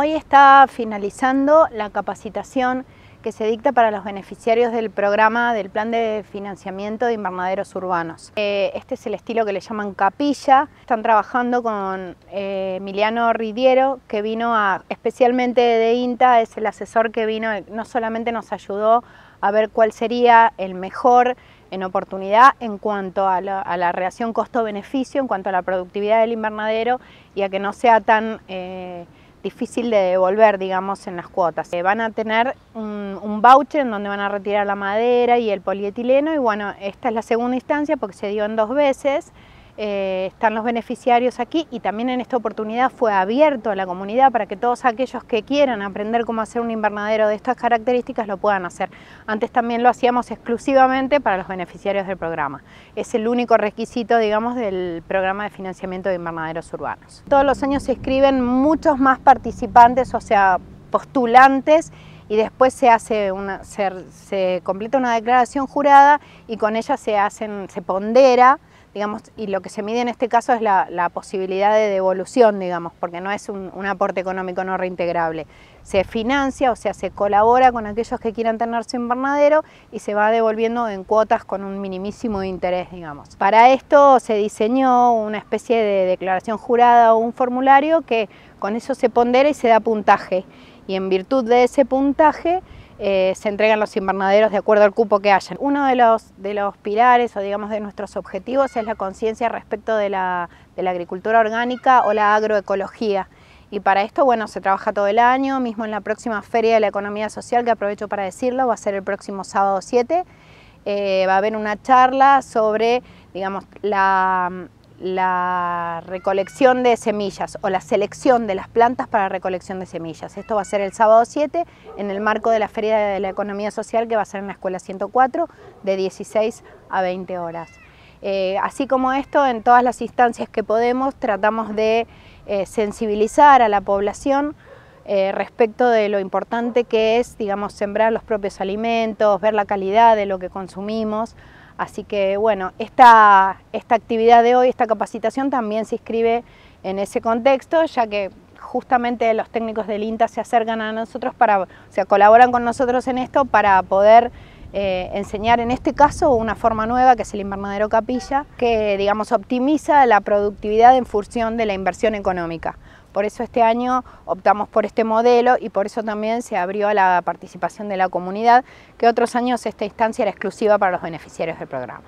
Hoy está finalizando la capacitación que se dicta para los beneficiarios del programa del Plan de Financiamiento de Invernaderos Urbanos. Eh, este es el estilo que le llaman capilla. Están trabajando con eh, Emiliano Ridiero, que vino especialmente de INTA, es el asesor que vino, no solamente nos ayudó a ver cuál sería el mejor en oportunidad en cuanto a la, reacción costo-beneficio, en cuanto a la productividad del invernadero y a que no sea tan... Eh, difícil de devolver, digamos, en las cuotas. Eh, van a tener un, un, voucher en donde van a retirar la madera y el polietileno y bueno, esta es la segunda instancia porque se dio en dos veces. Eh, están los beneficiarios aquí y también en esta oportunidad fue abierto a la comunidad para que todos aquellos que quieran aprender cómo hacer un invernadero de estas características lo puedan hacer. Antes también lo hacíamos exclusivamente para los beneficiarios del programa. Es el único requisito, digamos, del programa de financiamiento de invernaderos urbanos. Todos los años se inscriben muchos más participantes, o sea, postulantes, y después se hace una, se completa una declaración jurada y con ella se hacen, se pondera y lo que se mide en este caso es la, posibilidad de devolución, digamos, porque no es un, aporte económico no reintegrable. Se financia, o sea, se colabora con aquellos que quieran tener su invernadero y se va devolviendo en cuotas con un minimísimo interés, digamos. Para esto se diseñó una especie de declaración jurada o un formulario que con eso se pondera y se da puntaje. Y en virtud de ese puntaje eh, se entregan los invernaderos de acuerdo al cupo que hayan. Uno de los, de los pilares o digamos de nuestros objetivos es la conciencia respecto de la, agricultura orgánica o la agroecología. Y para esto, bueno, se trabaja todo el año, mismo en la próxima Feria de la Economía Social, que aprovecho para decirlo, va a ser el próximo sábado 7, eh, va a haber una charla sobre, digamos, la la recolección de semillas o la selección de las plantas para recolección de semillas. Esto va a ser el sábado 7 en el marco de la Feria de la Economía Social que va a ser en la Escuela 104 de 16 a 20 horas. Eh, así como esto, en todas las instancias que podemos tratamos de eh, sensibilizar a la población eh, respecto de lo importante que es, digamos, sembrar los propios alimentos, ver la calidad de lo que consumimos, Así que bueno, esta, actividad de hoy, esta capacitación también se inscribe en ese contexto, ya que justamente los técnicos del INTA se acercan a nosotros para, o sea, colaboran con nosotros en esto para poder eh, enseñar en este caso una forma nueva que es el invernadero capilla, que digamos optimiza la productividad en función de la inversión económica. Por eso este año optamos por este modelo y por eso también se abrió a la participación de la comunidad, que otros años esta instancia era exclusiva para los beneficiarios del programa.